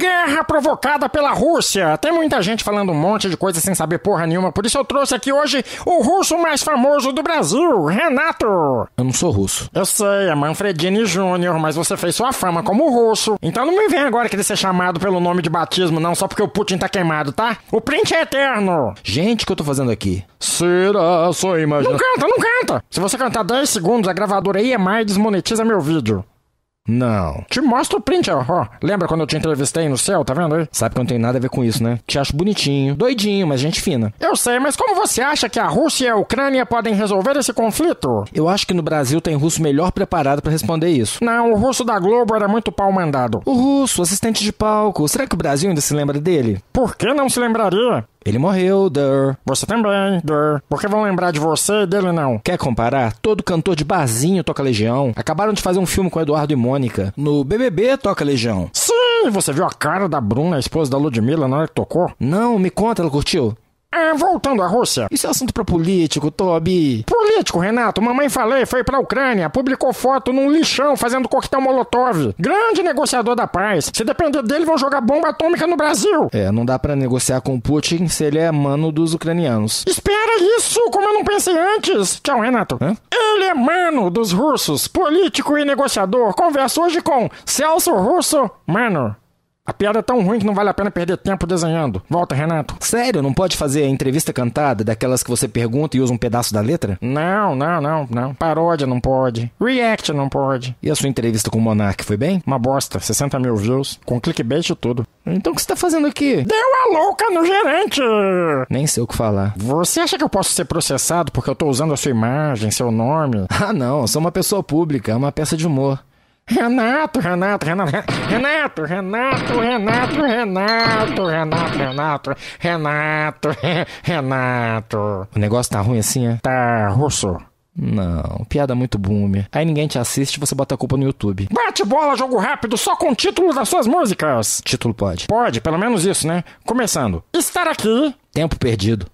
guerra provocada pela Rússia. Tem muita gente falando um monte de coisa sem saber porra nenhuma, por isso eu trouxe aqui hoje o russo mais famoso do Brasil, Renato. Eu não sou russo. Eu sei, é Manfredini Júnior, mas você fez sua fama como russo. Então não me vem agora querer ser chamado pelo nome de batismo, não, só porque o Putin tá queimado, tá? O print é eterno. Gente, o que eu tô fazendo aqui? Será só imagina. Não canta, não canta! Se você cantar 10 segundos, a gravadora é mais desmonetiza meu vídeo. Não. Te mostro o print, ó. Lembra quando eu te entrevistei no céu, tá vendo aí? Sabe que eu não tenho nada a ver com isso, né? Te acho bonitinho, doidinho, mas gente fina. Eu sei, mas como você acha que a Rússia e a Ucrânia podem resolver esse conflito? Eu acho que no Brasil tem russo melhor preparado para responder isso. Não, o russo da Globo era muito pau mandado. O russo, assistente de palco, será que o Brasil ainda se lembra dele? Por que não se lembraria? Ele morreu, der. Você também, der. Por que vão lembrar de você e dele não? Quer comparar? Todo cantor de barzinho toca Legião. Acabaram de fazer um filme com Eduardo e Mônica. No BBB toca Legião. Sim, você viu a cara da Bruna, a esposa da Ludmilla, na hora que tocou? Não, me conta, ela curtiu? Ah, voltando à Rússia. Isso é assunto pra político, Tobi. Político, Renato. Mamãe falei, foi pra Ucrânia, publicou foto num lixão fazendo coquetel molotov. Grande negociador da paz. Se depender dele, vão jogar bomba atômica no Brasil. É, não dá pra negociar com Putin se ele é mano dos ucranianos. Espera isso, como eu não pensei antes. Tchau, Renato. Hã? Ele é mano dos russos, político e negociador. Conversa hoje com Celso Russo Mano. A piada é tão ruim que não vale a pena perder tempo desenhando. Volta, Renato. Sério, não pode fazer a entrevista cantada daquelas que você pergunta e usa um pedaço da letra? Não, não, não, não. Paródia não pode. React não pode. E a sua entrevista com o Monark foi bem? Uma bosta, 60 mil views, com clickbait e tudo. Então o que você tá fazendo aqui? Deu a louca no gerente! Nem sei o que falar. Você acha que eu posso ser processado porque eu tô usando a sua imagem, seu nome? Ah, não, sou uma pessoa pública, é uma peça de humor. Renato, Renato, Renato, Renato, Renato, Renato, Renato, Renato, Renato, Renato, Renato. O negócio tá ruim assim, é? Tá russo. Não, piada muito boomer. Aí ninguém te assiste você bota a culpa no YouTube. Bate bola, jogo rápido, só com título das suas músicas. Título pode. Pode, pelo menos isso, né? Começando. Estar aqui. Tempo perdido.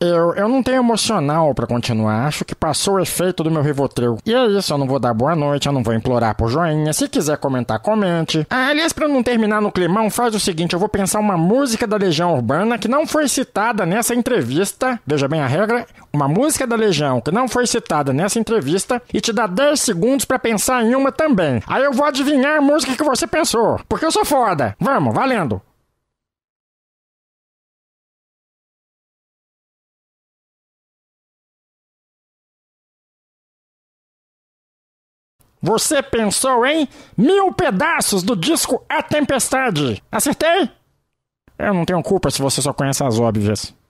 Eu, eu não tenho emocional para continuar, acho que passou o efeito do meu Rivotril. E é isso, eu não vou dar boa noite, eu não vou implorar por joinha. Se quiser comentar, comente. Ah, aliás, pra não terminar no climão, faz o seguinte: eu vou pensar uma música da Legião Urbana que não foi citada nessa entrevista. Veja bem a regra: uma música da Legião que não foi citada nessa entrevista e te dá 10 segundos para pensar em uma também. Aí eu vou adivinhar a música que você pensou, porque eu sou foda. Vamos, valendo! Você pensou em mil pedaços do disco A Tempestade. Acertei? Eu não tenho culpa se você só conhece as óbvias.